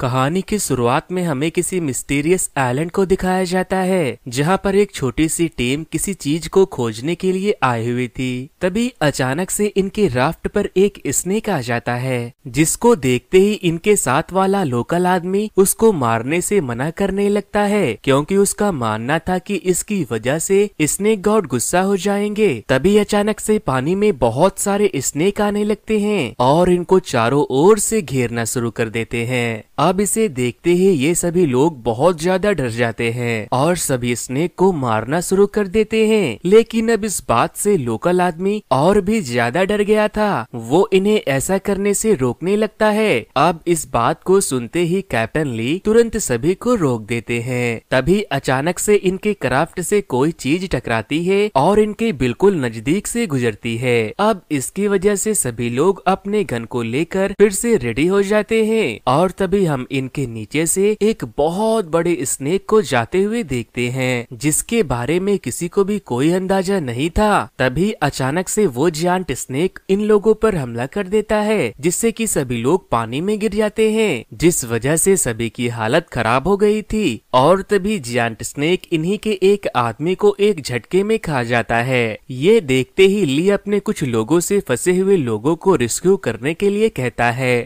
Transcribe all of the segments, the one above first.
कहानी की शुरुआत में हमें किसी मिस्टीरियस आइलैंड को दिखाया जाता है जहाँ पर एक छोटी सी टीम किसी चीज को खोजने के लिए आई हुई थी तभी अचानक से इनके राफ्ट पर एक स्नेक आ जाता है जिसको देखते ही इनके साथ वाला लोकल आदमी उसको मारने से मना करने लगता है क्योंकि उसका मानना था कि इसकी वजह से स्नेक गॉड गुस्सा हो जाएंगे तभी अचानक से पानी में बहुत सारे स्नेक आने लगते हैं और इनको चारों ओर से घेरना शुरू कर देते हैं अब इसे देखते ही ये सभी लोग बहुत ज्यादा डर जाते हैं और सभी स्नेक को मारना शुरू कर देते हैं लेकिन अब इस बात से लोकल आदमी और भी ज्यादा डर गया था वो इन्हें ऐसा करने से रोकने लगता है अब इस बात को सुनते ही कैप्टन ली तुरंत सभी को रोक देते हैं तभी अचानक से इनके क्राफ्ट से कोई चीज टकराती है और इनके बिल्कुल नजदीक से गुजरती है अब इसकी वजह से सभी लोग अपने गन को लेकर फिर से रेडी हो जाते हैं और तभी हम हम इनके नीचे से एक बहुत बड़े स्नेक को जाते हुए देखते हैं जिसके बारे में किसी को भी कोई अंदाजा नहीं था तभी अचानक से वो जियांट स्नेक इन लोगों पर हमला कर देता है जिससे कि सभी लोग पानी में गिर जाते हैं जिस वजह से सभी की हालत खराब हो गई थी और तभी जियांट स्नेक इन्हीं के एक आदमी को एक झटके में खा जाता है ये देखते ही ली अपने कुछ लोगो ऐसी फंसे हुए लोगो को रेस्क्यू करने के लिए कहता है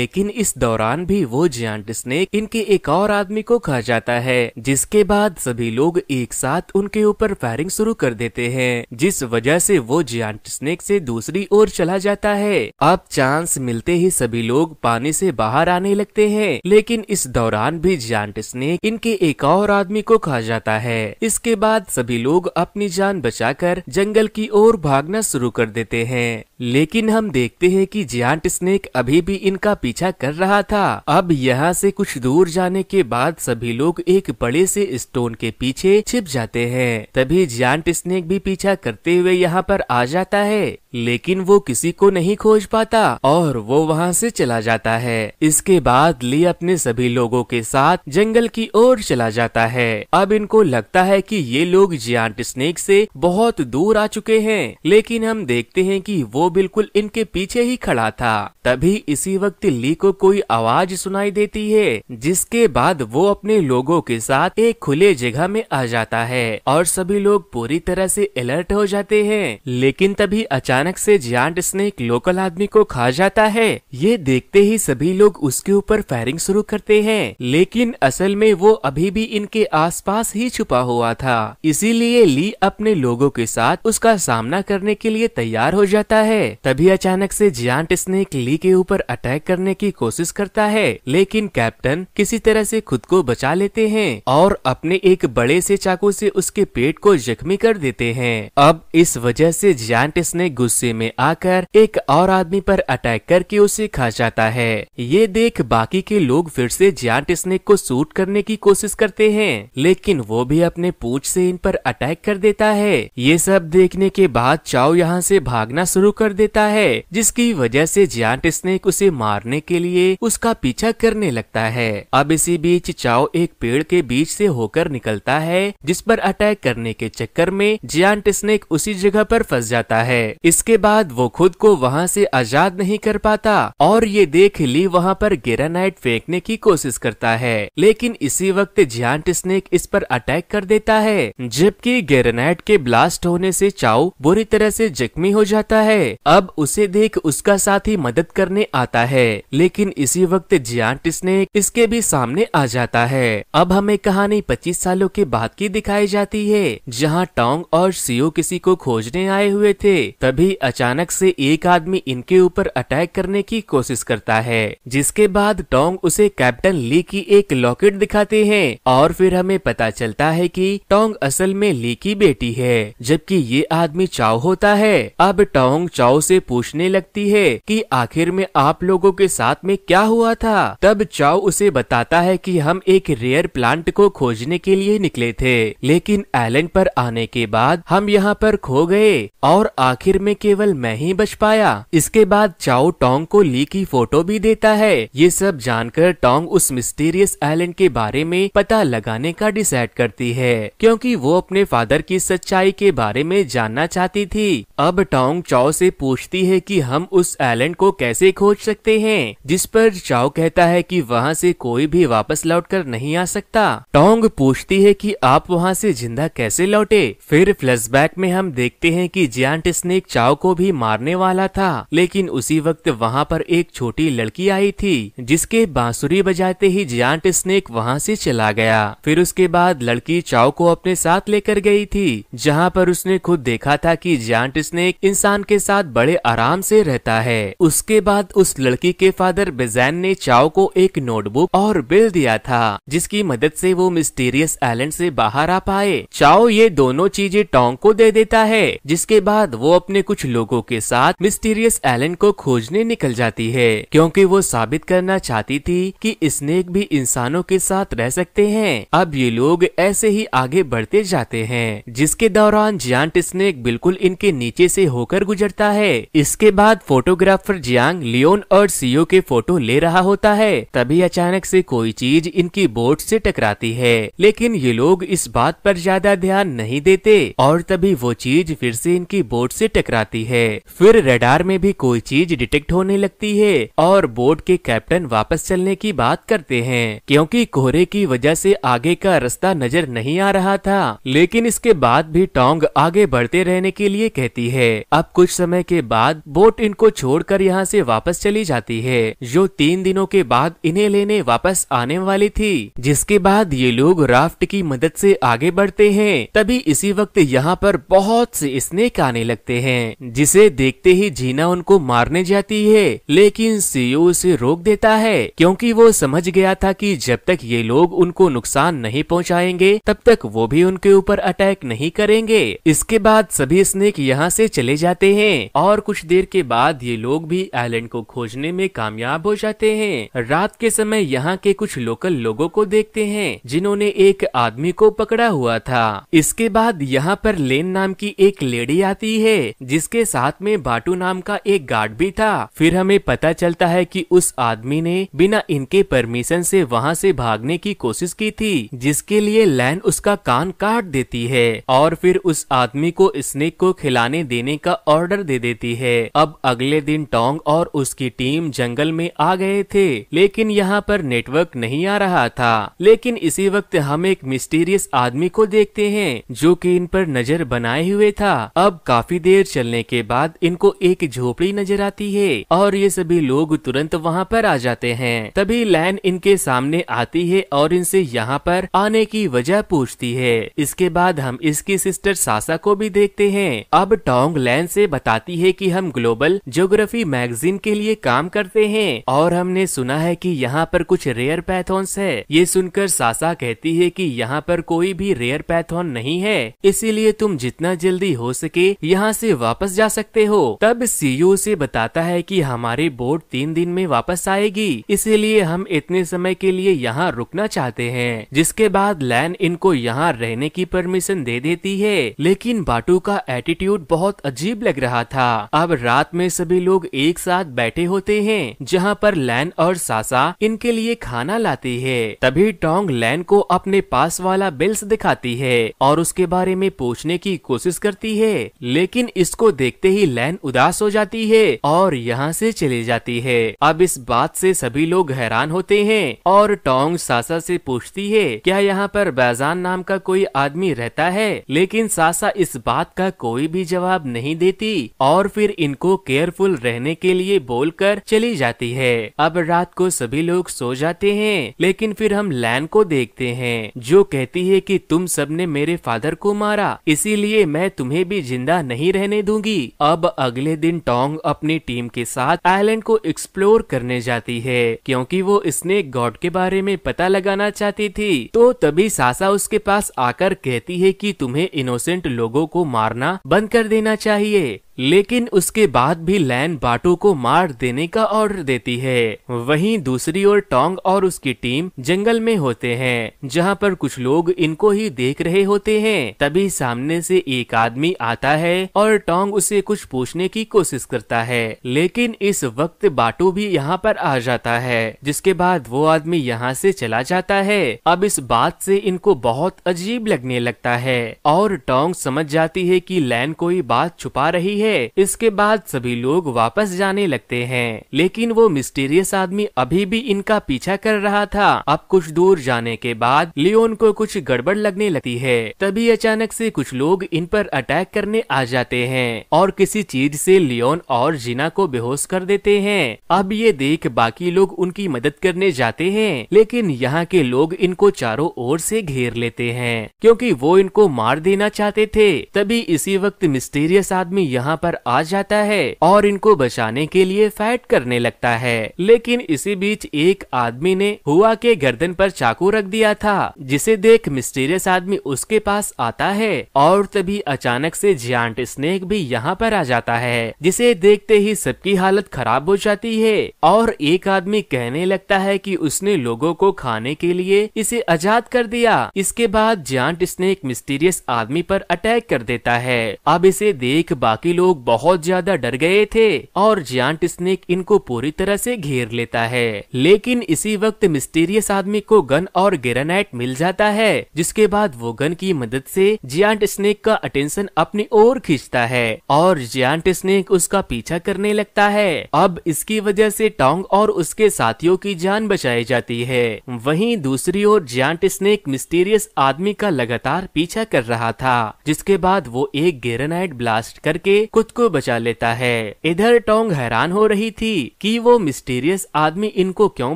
लेकिन इस दौरान भी वो जियांट स्नेक इनके एक और आदमी को खा जाता है जिसके बाद सभी लोग एक साथ उनके ऊपर फायरिंग शुरू कर देते हैं जिस वजह से वो जियांट स्नेक से दूसरी ओर चला जाता है अब चांस मिलते ही सभी लोग पानी से बाहर आने लगते हैं लेकिन इस दौरान भी जियांट स्नेक इनके एक और आदमी को खा जाता है इसके बाद सभी लोग अपनी जान बचा जंगल की ओर भागना शुरू कर देते हैं लेकिन हम देखते हैं कि जियांट स्नेक अभी भी इनका पीछा कर रहा था अब यहाँ से कुछ दूर जाने के बाद सभी लोग एक बड़े से स्टोन के पीछे छिप जाते हैं तभी जियांट स्नेक भी पीछा करते हुए यहाँ पर आ जाता है लेकिन वो किसी को नहीं खोज पाता और वो वहाँ से चला जाता है इसके बाद ली अपने सभी लोगों के साथ जंगल की ओर चला जाता है अब इनको लगता है कि ये लोग जियांट स्नेक से बहुत दूर आ चुके हैं लेकिन हम देखते हैं कि वो बिल्कुल इनके पीछे ही खड़ा था तभी इसी वक्त ली को कोई आवाज सुनाई देती है जिसके बाद वो अपने लोगों के साथ एक खुले जगह में आ जाता है और सभी लोग पूरी तरह से अलर्ट हो जाते हैं लेकिन तभी अचानक अचानक से जियांट स्नेक लोकल आदमी को खा जाता है ये देखते ही सभी लोग उसके ऊपर फायरिंग शुरू करते हैं लेकिन असल में वो अभी भी इनके आसपास ही छुपा हुआ था इसीलिए ली अपने लोगों के साथ उसका सामना करने के लिए तैयार हो जाता है तभी अचानक से जियांट स्नेक ली के ऊपर अटैक करने की कोशिश करता है लेकिन कैप्टन किसी तरह से खुद को बचा लेते हैं और अपने एक बड़े से चाकू से उसके पेट को जख्मी कर देते हैं अब इस वजह से जियांट स्नेक गुस्सा गुस्से में आकर एक और आदमी पर अटैक करके उसे खा जाता है ये देख बाकी के लोग फिर से जियांट स्नेक को सूट करने की कोशिश करते हैं लेकिन वो भी अपने पूछ से इन पर अटैक कर देता है ये सब देखने के बाद चाओ यहाँ से भागना शुरू कर देता है जिसकी वजह से जियांट स्नेक उसे मारने के लिए उसका पीछा करने लगता है अब इसी बीच चाओ एक पेड़ के बीच से होकर निकलता है जिस पर अटैक करने के चक्कर में जियांट स्नेक उसी जगह पर फंस जाता है इस इसके बाद वो खुद को वहाँ से आजाद नहीं कर पाता और ये देख ली वहाँ पर गेरानाइट फेंकने की कोशिश करता है लेकिन इसी वक्त जियांट स्नेक इस पर अटैक कर देता है जबकि गेरानाइट के ब्लास्ट होने से चाउ बुरी तरह से जख्मी हो जाता है अब उसे देख उसका साथी मदद करने आता है लेकिन इसी वक्त जियांट स्नेक इसके भी सामने आ जाता है अब हमें कहानी पच्चीस सालों के बाद की दिखाई जाती है जहाँ टोंग और सीओ किसी को खोजने आए हुए थे तभी तभी अचानक से एक आदमी इनके ऊपर अटैक करने की कोशिश करता है जिसके बाद टोंग उसे कैप्टन ली की एक लॉकेट दिखाते हैं और फिर हमें पता चलता है कि टोंग असल में ली की बेटी है जबकि ये आदमी चाओ होता है अब टोंग चाओ से पूछने लगती है कि आखिर में आप लोगों के साथ में क्या हुआ था तब चाओ उसे बताता है कि हम एक रेयर प्लांट को खोजने के लिए निकले थे लेकिन एलेंट पर आने के बाद हम यहाँ पर खो गए और आखिर में में केवल मैं ही बच पाया इसके बाद चाओ टोंग को ली की फोटो भी देता है ये सब जानकर टोंग उस मिस्टीरियस आइलैंड के बारे में पता लगाने का डिसाइड करती है क्योंकि वो अपने फादर की सच्चाई के बारे में जानना चाहती थी अब टोंग चाओ से पूछती है कि हम उस आइलैंड को कैसे खोज सकते हैं जिस पर चाओ कहता है कि वहाँ से कोई भी वापस लौट कर नहीं आ सकता टोंग पूछती है कि आप वहाँ से जिंदा कैसे लौटे फिर फ्लैशबैक में हम देखते हैं कि जियांट स्नेक चाओ राव को भी मारने वाला था लेकिन उसी वक्त वहाँ पर एक छोटी लड़की आई थी जिसके बांसुरी बजाते ही जियांट स्नेक वहाँ से चला गया फिर उसके बाद लड़की चाव को अपने साथ लेकर गई थी जहाँ पर उसने खुद देखा था कि जियांट स्नेक इंसान के साथ बड़े आराम से रहता है उसके बाद उस लड़की के फादर बेजैन ने चाव को एक नोटबुक और बिल दिया था जिसकी मदद से वो मिस्टीरियस आइलैंड से बाहर आ पाए चाव ये दोनों चीजें टोंग को दे देता है जिसके बाद वो अपने कुछ कुछ लोगों के साथ मिस्टीरियस एलन को खोजने निकल जाती है क्योंकि वो साबित करना चाहती थी कि स्नेक भी इंसानों के साथ रह सकते हैं अब ये लोग ऐसे ही आगे बढ़ते जाते हैं जिसके दौरान जियांट स्नेक बिल्कुल इनके नीचे से होकर गुजरता है इसके बाद फोटोग्राफर जियांग लियोन और सीओ के फोटो ले रहा होता है तभी अचानक से कोई चीज इनकी बोट से टकराती है लेकिन ये लोग इस बात पर ज्यादा ध्यान नहीं देते और तभी वो चीज फिर से इनकी बोट से टकरा आती है फिर रेडार में भी कोई चीज डिटेक्ट होने लगती है और बोट के कैप्टन वापस चलने की बात करते हैं क्योंकि कोहरे की वजह से आगे का रास्ता नजर नहीं आ रहा था लेकिन इसके बाद भी टोंग आगे बढ़ते रहने के लिए कहती है अब कुछ समय के बाद बोट इनको छोड़कर यहाँ से वापस चली जाती है जो तीन दिनों के बाद इन्हें लेने वापस आने वाली थी जिसके बाद ये लोग राफ्ट की मदद से आगे बढ़ते हैं तभी इसी वक्त यहाँ पर बहुत से स्नेक आने लगते हैं जिसे देखते ही जीना उनको मारने जाती है लेकिन सीओ उसे रोक देता है क्योंकि वो समझ गया था कि जब तक ये लोग उनको नुकसान नहीं पहुंचाएंगे तब तक वो भी उनके ऊपर अटैक नहीं करेंगे इसके बाद सभी स्नेक यहाँ से चले जाते हैं और कुछ देर के बाद ये लोग भी आइलैंड को खोजने में कामयाब हो जाते हैं रात के समय यहाँ के कुछ लोकल लोगों को देखते हैं जिन्होंने एक आदमी को पकड़ा हुआ था इसके बाद यहाँ पर लेन नाम की एक लेडी आती है जिस जिसके साथ में बाटू नाम का एक गार्ड भी था फिर हमें पता चलता है कि उस आदमी ने बिना इनके परमिशन से वहाँ से भागने की कोशिश की थी जिसके लिए लैन उसका कान काट देती है और फिर उस आदमी को स्नेक को खिलाने देने का ऑर्डर दे देती है अब अगले दिन टोंग और उसकी टीम जंगल में आ गए थे लेकिन यहाँ पर नेटवर्क नहीं आ रहा था लेकिन इसी वक्त हम एक मिस्टीरियस आदमी को देखते हैं जो कि इन पर नजर बनाए हुए था अब काफी देर चलने मिलने के बाद इनको एक झोपड़ी नजर आती है और ये सभी लोग तुरंत वहाँ पर आ जाते हैं तभी लैन इनके सामने आती है और इनसे यहाँ पर आने की वजह पूछती है इसके बाद हम इसकी सिस्टर सासा को भी देखते हैं अब टोंग लैन से बताती है कि हम ग्लोबल ज्योग्राफी मैगजीन के लिए काम करते हैं और हमने सुना है कि यहाँ पर कुछ रेयर पैथॉन्स है ये सुनकर सासा कहती है कि यहाँ पर कोई भी रेयर पैथॉन नहीं है इसीलिए तुम जितना जल्दी हो सके यहाँ से वापस वापस जा सकते हो तब सीयू उसे बताता है कि हमारी बोट तीन दिन में वापस आएगी इसीलिए हम इतने समय के लिए यहाँ रुकना चाहते हैं जिसके बाद लैन इनको यहाँ रहने की परमिशन दे देती है लेकिन बाटू का एटीट्यूड बहुत अजीब लग रहा था अब रात में सभी लोग एक साथ बैठे होते हैं जहाँ पर लैन और सासा इनके लिए खाना लाती है तभी टोंग लैन को अपने पास वाला बिल्स दिखाती है और उसके बारे में पूछने की कोशिश करती है लेकिन इसको को देखते ही लैन उदास हो जाती है और यहाँ से चली जाती है अब इस बात से सभी लोग हैरान होते हैं और टोंग सासा से पूछती है क्या यहाँ पर बैजान नाम का कोई आदमी रहता है लेकिन सासा इस बात का कोई भी जवाब नहीं देती और फिर इनको केयरफुल रहने के लिए बोल चली जाती है अब रात को सभी लोग सो जाते हैं लेकिन फिर हम लैन को देखते हैं जो कहती है कि तुम सबने मेरे फादर को मारा इसीलिए मैं तुम्हें भी जिंदा नहीं रहने दू दूंगी अब अगले दिन टोंग अपनी टीम के साथ आइलैंड को एक्सप्लोर करने जाती है क्योंकि वो स्नेक गॉड के बारे में पता लगाना चाहती थी तो तभी सासा उसके पास आकर कहती है कि तुम्हें इनोसेंट लोगों को मारना बंद कर देना चाहिए लेकिन उसके बाद भी लैन बाटू को मार देने का ऑर्डर देती है वहीं दूसरी ओर टोंग और उसकी टीम जंगल में होते हैं जहां पर कुछ लोग इनको ही देख रहे होते हैं तभी सामने से एक आदमी आता है और टोंग उसे कुछ पूछने की कोशिश करता है लेकिन इस वक्त बाटू भी यहाँ पर आ जाता है जिसके बाद वो आदमी यहाँ से चला जाता है अब इस बात से इनको बहुत अजीब लगने लगता है और टोंग समझ जाती है की लैन कोई बात छुपा रही है है इसके बाद सभी लोग वापस जाने लगते हैं लेकिन वो मिस्टीरियस आदमी अभी भी इनका पीछा कर रहा था अब कुछ दूर जाने के बाद लियोन को कुछ गड़बड़ लगने लगती है तभी अचानक से कुछ लोग इन पर अटैक करने आ जाते हैं और किसी चीज से लियोन और जीना को बेहोश कर देते हैं अब ये देख बाकी लोग उनकी मदद करने जाते हैं लेकिन यहाँ के लोग इनको चारों ओर से घेर लेते हैं क्योंकि वो इनको मार देना चाहते थे तभी इसी वक्त मिस्टीरियस आदमी यहाँ यहाँ पर आ जाता है और इनको बचाने के लिए फाइट करने लगता है लेकिन इसी बीच एक आदमी ने हुआ के गर्दन पर चाकू रख दिया था जिसे देख मिस्टीरियस आदमी उसके पास आता है और तभी अचानक से जियांट स्नेक भी यहाँ पर आ जाता है जिसे देखते ही सबकी हालत खराब हो जाती है और एक आदमी कहने लगता है की उसने लोगो को खाने के लिए इसे आजाद कर दिया इसके बाद जियांट स्नेक मिस्टीरियस आदमी पर अटैक कर देता है अब इसे देख बाकी लोग लोग बहुत ज्यादा डर गए थे और जियांट स्नेक इनको पूरी तरह से घेर लेता है लेकिन इसी वक्त मिस्टीरियस आदमी को गन और ग्रेनाइट मिल जाता है जिसके बाद वो गन की मदद से जियांट स्नेक का अटेंशन अपनी ओर खींचता है और जियांट स्नेक उसका पीछा करने लगता है अब इसकी वजह से टोंग और उसके साथियों की जान बचाई जाती है वहीं दूसरी ओर जियांट स्नेक मिस्टीरियस आदमी का लगातार पीछा कर रहा था जिसके बाद वो एक ग्रेनाइट ब्लास्ट करके खुद को बचा लेता है इधर टोंग हैरान हो रही थी कि वो मिस्टीरियस आदमी इनको क्यों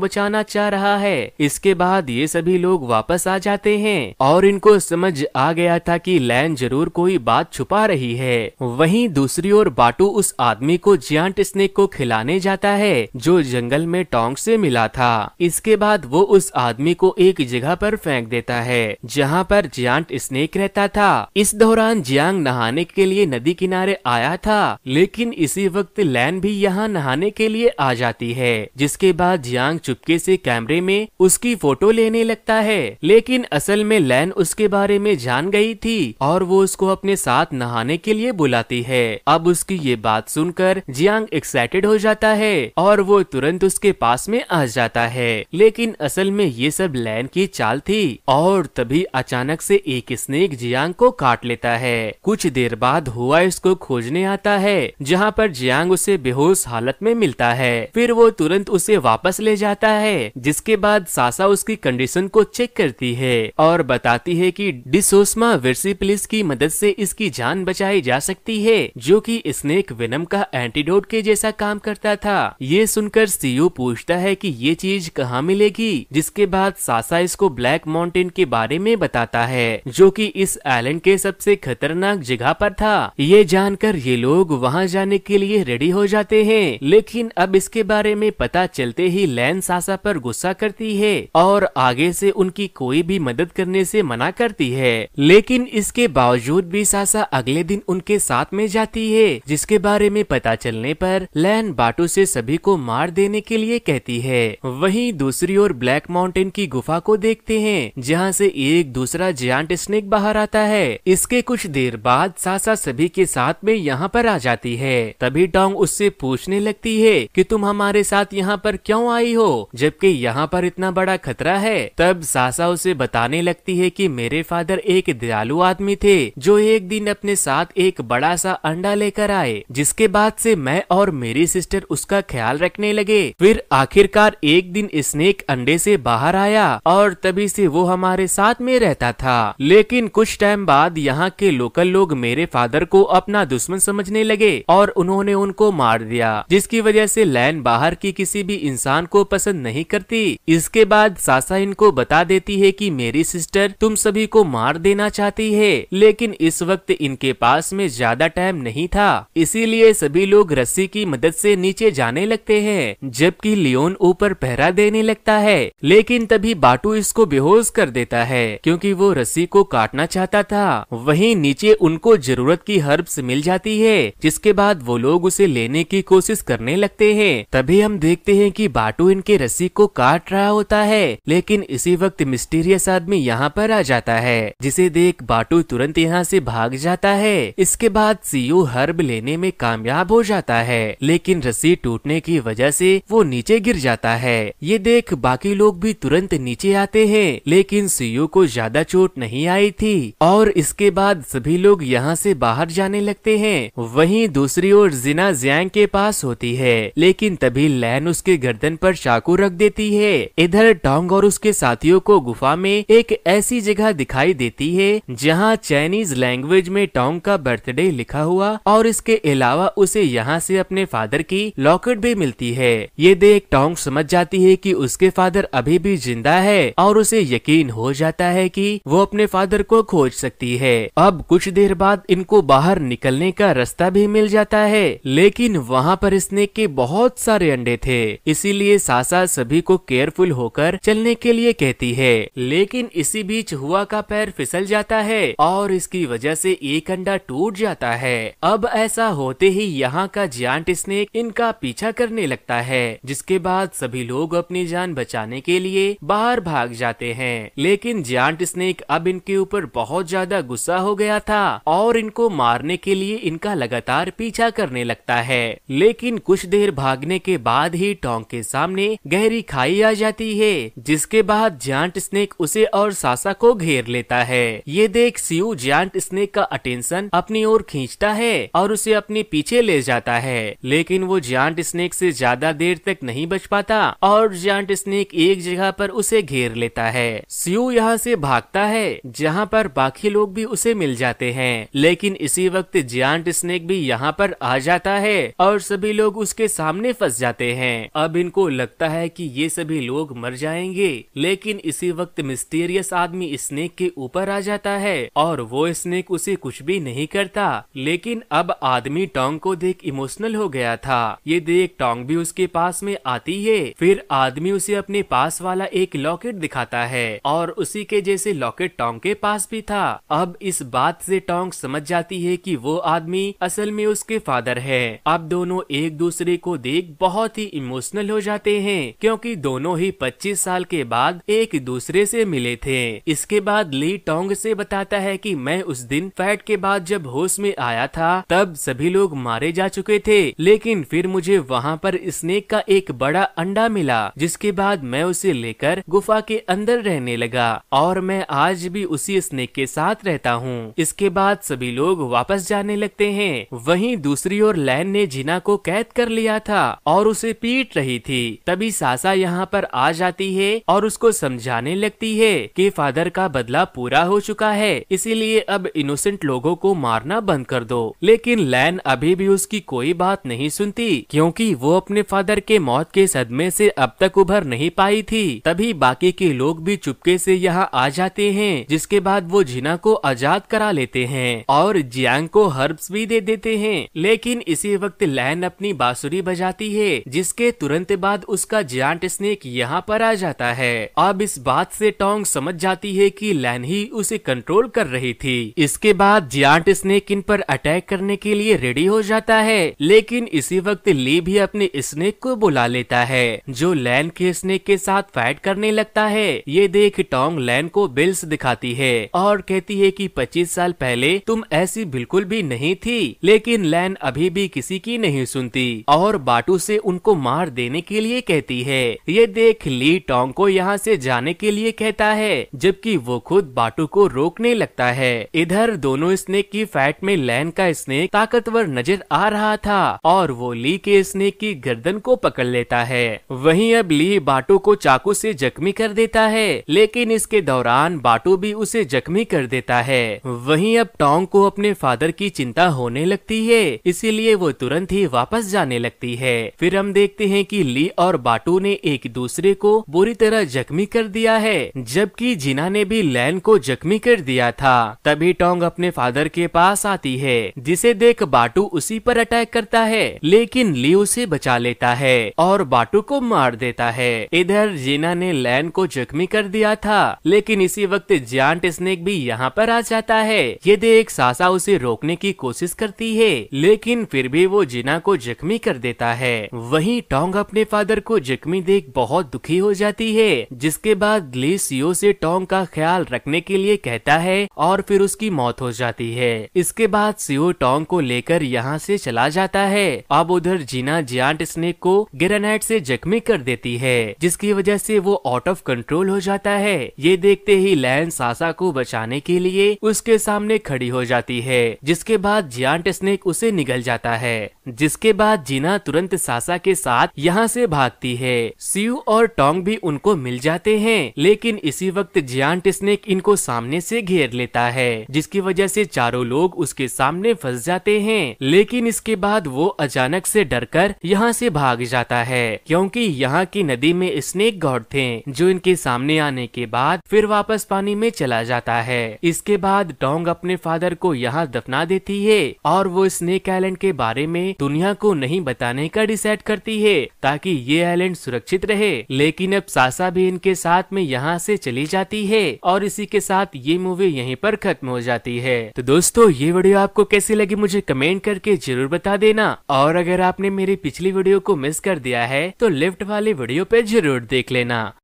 बचाना चाह रहा है इसके बाद ये सभी लोग वापस आ जाते हैं और इनको समझ आ गया था कि लैन जरूर कोई बात छुपा रही है वहीं दूसरी ओर बाटू उस आदमी को जियांट स्नेक को खिलाने जाता है जो जंगल में टोंग से मिला था इसके बाद वो उस आदमी को एक जगह पर फेंक देता है जहाँ पर जियांट स्नेक रहता था इस दौरान जियांग नहाने के लिए नदी किनारे आया आया था लेकिन इसी वक्त लैन भी यहाँ नहाने के लिए आ जाती है जिसके बाद जियांग चुपके से कैमरे में उसकी फोटो लेने लगता है लेकिन असल में लैन उसके बारे में जान गई थी और वो उसको अपने साथ नहाने के लिए बुलाती है अब उसकी ये बात सुनकर जियांग एक्साइटेड हो जाता है और वो तुरंत उसके पास में आ जाता है लेकिन असल में ये सब लैन की चाल थी और तभी अचानक से एक स्नेक जियांग को काट लेता है कुछ देर बाद हुआ इसको खोज समझने आता है जहाँ पर जियांग उसे बेहोश हालत में मिलता है फिर वो तुरंत उसे वापस ले जाता है जिसके बाद सासा उसकी कंडीशन को चेक करती है और बताती है कि डिसोसमा वर्सी पुलिस की मदद से इसकी जान बचाई जा सकती है जो कि स्नेक विनम का एंटीडोट के जैसा काम करता था ये सुनकर सीओ पूछता है कि ये चीज कहाँ मिलेगी जिसके बाद सासा इसको ब्लैक माउंटेन के बारे में बताता है जो कि इस आइलैंड के सबसे खतरनाक जगह पर था ये जानकर ये लोग वहाँ जाने के लिए रेडी हो जाते हैं लेकिन अब इसके बारे में पता चलते ही लैन सासा पर गुस्सा करती है और आगे से उनकी कोई भी मदद करने से मना करती है लेकिन इसके बावजूद भी सासा अगले दिन उनके साथ में जाती है जिसके बारे में पता चलने पर लैन बाटू से सभी को मार देने के लिए कहती है वही दूसरी ओर ब्लैक माउंटेन की गुफा को देखते हैं जहाँ से एक दूसरा जियांट स्नेक बाहर आता है इसके कुछ देर बाद सासा सभी के साथ में यहाँ पर आ जाती है तभी टोंग उससे पूछने लगती है कि तुम हमारे साथ यहाँ पर क्यों आई हो जबकि यहाँ पर इतना बड़ा खतरा है तब सासा उसे बताने लगती है कि मेरे फादर एक दयालु आदमी थे जो एक दिन अपने साथ एक बड़ा सा अंडा लेकर आए जिसके बाद से मैं और मेरी सिस्टर उसका ख्याल रखने लगे फिर आखिरकार एक दिन स्नेक अंडे से बाहर आया और तभी से वो हमारे साथ में रहता था लेकिन कुछ टाइम बाद यहाँ के लोकल लोग मेरे फादर को अपना दुश्मन दुश्मन समझने लगे और उन्होंने उनको मार दिया जिसकी वजह से लैन बाहर की किसी भी इंसान को पसंद नहीं करती इसके बाद सासा इनको बता देती है कि मेरी सिस्टर तुम सभी को मार देना चाहती है लेकिन इस वक्त इनके पास में ज्यादा टाइम नहीं था इसीलिए सभी लोग रस्सी की मदद से नीचे जाने लगते हैं जबकि लियोन ऊपर पहरा देने लगता है लेकिन तभी बाटू इसको बेहोश कर देता है क्योंकि वो रस्सी को काटना चाहता था वहीं नीचे उनको जरूरत की हर्ब्स मिल जाती जाती है जिसके बाद वो लोग उसे लेने की कोशिश करने लगते हैं तभी हम देखते हैं कि बाटू इनके रस्सी को काट रहा होता है लेकिन इसी वक्त मिस्टीरियस आदमी यहाँ पर आ जाता है जिसे देख बाटू तुरंत यहाँ से भाग जाता है इसके बाद सीओ हर्ब लेने में कामयाब हो जाता है लेकिन रस्सी टूटने की वजह ऐसी वो नीचे गिर जाता है ये देख बाकी लोग भी तुरंत नीचे आते हैं लेकिन सीओ को ज्यादा चोट नहीं आई थी और इसके बाद सभी लोग यहाँ से बाहर जाने लगते हैं हैं वहीं दूसरी ओर जिना जियांग के पास होती है लेकिन तभी लैन उसके गर्दन पर चाकू रख देती है इधर टोंग और उसके साथियों को गुफा में एक ऐसी जगह दिखाई देती है जहाँ चाइनीज लैंग्वेज में टोंग का बर्थडे लिखा हुआ और इसके अलावा उसे यहाँ से अपने फादर की लॉकेट भी मिलती है ये देख टोंग समझ जाती है कि उसके फादर अभी भी जिंदा है और उसे यकीन हो जाता है कि वो अपने फादर को खोज सकती है अब कुछ देर बाद इनको बाहर निकलने का का रास्ता भी मिल जाता है लेकिन वहाँ पर स्नेक के बहुत सारे अंडे थे इसीलिए सासा सभी को केयरफुल होकर चलने के लिए कहती है लेकिन इसी बीच हुआ का पैर फिसल जाता है और इसकी वजह से एक अंडा टूट जाता है अब ऐसा होते ही यहाँ का जियांट स्नेक इनका पीछा करने लगता है जिसके बाद सभी लोग अपनी जान बचाने के लिए बाहर भाग जाते हैं लेकिन जियांट स्नेक अब इनके ऊपर बहुत ज्यादा गुस्सा हो गया था और इनको मारने के लिए इन उनका लगातार पीछा करने लगता है लेकिन कुछ देर भागने के बाद ही टोंग के सामने गहरी खाई आ जाती है जिसके बाद जांट स्नेक उसे और सासा को घेर लेता है ये देख सी जांट स्नेक का अटेंशन अपनी ओर खींचता है और उसे अपने पीछे ले जाता है लेकिन वो जांट स्नेक से ज्यादा देर तक नहीं बच पाता और जांट स्नेक एक जगह पर उसे घेर लेता है सियू यहाँ से भागता है जहाँ पर बाकी लोग भी उसे मिल जाते हैं लेकिन इसी वक्त जियांट रेड स्नेक भी यहाँ पर आ जाता है और सभी लोग उसके सामने फंस जाते हैं अब इनको लगता है कि ये सभी लोग मर जाएंगे लेकिन इसी वक्त मिस्टीरियस आदमी स्नेक के ऊपर आ जाता है और वो स्नेक उसे कुछ भी नहीं करता लेकिन अब आदमी टोंग को देख इमोशनल हो गया था ये देख टोंग भी उसके पास में आती है फिर आदमी उसे अपने पास वाला एक लॉकेट दिखाता है और उसी के जैसे लॉकेट टोंग के पास भी था अब इस बात से टोंग समझ जाती है कि वो आदमी आदमी असल में उसके फादर है अब दोनों एक दूसरे को देख बहुत ही इमोशनल हो जाते हैं क्योंकि दोनों ही 25 साल के बाद एक दूसरे से मिले थे इसके बाद ली टोंग से बताता है कि मैं उस दिन फैट के बाद जब होश में आया था तब सभी लोग मारे जा चुके थे लेकिन फिर मुझे वहाँ पर स्नेक का एक बड़ा अंडा मिला जिसके बाद मैं उसे लेकर गुफा के अंदर रहने लगा और मैं आज भी उसी स्नेक के साथ रहता हूँ इसके बाद सभी लोग वापस जाने लगते देखते हैं वहीं दूसरी ओर लैन ने जीना को कैद कर लिया था और उसे पीट रही थी तभी सासा यहाँ पर आ जाती है और उसको समझाने लगती है कि फादर का बदला पूरा हो चुका है इसीलिए अब इनोसेंट लोगों को मारना बंद कर दो लेकिन लैन अभी भी उसकी कोई बात नहीं सुनती क्योंकि वो अपने फादर के मौत के सदमे से अब तक उभर नहीं पाई थी तभी बाकी के लोग भी चुपके से यहाँ आ जाते हैं जिसके बाद वो जीना को आजाद करा लेते हैं और जियांग को हर्ब भी दे देते हैं लेकिन इसी वक्त लहन अपनी बांसुरी बजाती है जिसके तुरंत बाद उसका जियांट स्नेक यहाँ पर आ जाता है अब इस बात से टोंग समझ जाती है कि लहन ही उसे कंट्रोल कर रही थी इसके बाद जियांट स्नेक इन पर अटैक करने के लिए रेडी हो जाता है लेकिन इसी वक्त ली भी अपने स्नेक को बुला लेता है जो लैन के स्नेक के साथ फाइट करने लगता है ये देख टोंग लैन को बिल्स दिखाती है और कहती है कि 25 साल पहले तुम ऐसी बिल्कुल भी नहीं थी लेकिन लैन अभी भी किसी की नहीं सुनती और बाटू से उनको मार देने के लिए कहती है ये देख ली टोंग को यहाँ से जाने के लिए कहता है जबकि वो खुद बाटू को रोकने लगता है इधर दोनों स्नेक की फैट में लैन का स्नेक ताकतवर नजर आ रहा था और वो ली के स्नेक की गर्दन को पकड़ लेता है वही अब ली बाटू को चाकू से जख्मी कर देता है लेकिन इसके दौरान बाटू भी उसे जख्मी कर देता है वहीं अब टोंग को अपने फादर की चिंता होने लगती है इसीलिए वो तुरंत ही वापस जाने लगती है फिर हम देखते हैं कि ली और बाटू ने एक दूसरे को बुरी तरह जख्मी कर दिया है जबकि जिना ने भी लैन को जख्मी कर दिया था तभी टोंग अपने फादर के पास आती है जिसे देख बाटू उसी पर अटैक करता है लेकिन ली उसे बचा लेता है और बाटू को मार देता है इधर जीना ने लैन को जख्मी कर दिया था लेकिन इसी वक्त जियांट स्नेक भी यहाँ पर आ जाता है ये देख सासा उसे रोकने की कोशिश कोशिश करती है लेकिन फिर भी वो जिना को जख्मी कर देता है वही टोंग अपने फादर को जख्मी देख बहुत दुखी हो जाती है जिसके बाद ली सीओ से टोंग का ख्याल रखने के लिए कहता है और फिर उसकी मौत हो जाती है इसके बाद सीओ टोंग को लेकर यहाँ से चला जाता है अब उधर जीना जियांट स्नेक को ग्रेनाइट से जख्मी कर देती है जिसकी वजह से वो आउट ऑफ कंट्रोल हो जाता है ये देखते ही लैन सासा को बचाने के लिए उसके सामने खड़ी हो जाती है जिसके बाद जियांट स्नेक उसे निगल जाता है जिसके बाद जीना तुरंत सासा के साथ यहाँ से भागती है सियू और टोंग भी उनको मिल जाते हैं लेकिन इसी वक्त जियांट स्नेक इनको सामने से घेर लेता है जिसकी वजह से चारों लोग उसके सामने फंस जाते हैं लेकिन इसके बाद वो अचानक से डरकर यहाँ से भाग जाता है क्योंकि यहाँ की नदी में स्नेक गॉड थे जो इनके सामने आने के बाद फिर वापस पानी में चला जाता है इसके बाद टोंग अपने फादर को यहाँ दफना देती है और वो स्नेक आइलैंड के बारे में दुनिया को नहीं बताने का डिसाइड करती है ताकि ये आइलैंड सुरक्षित रहे लेकिन अब सासा भी इनके साथ में यहाँ से चली जाती है और इसी के साथ ये मूवी यहीं पर खत्म हो जाती है तो दोस्तों ये वीडियो आपको कैसी लगी मुझे कमेंट करके जरूर बता देना और अगर आपने मेरी पिछली वीडियो को मिस कर दिया है तो लेफ्ट वाली वीडियो पे जरूर देख लेना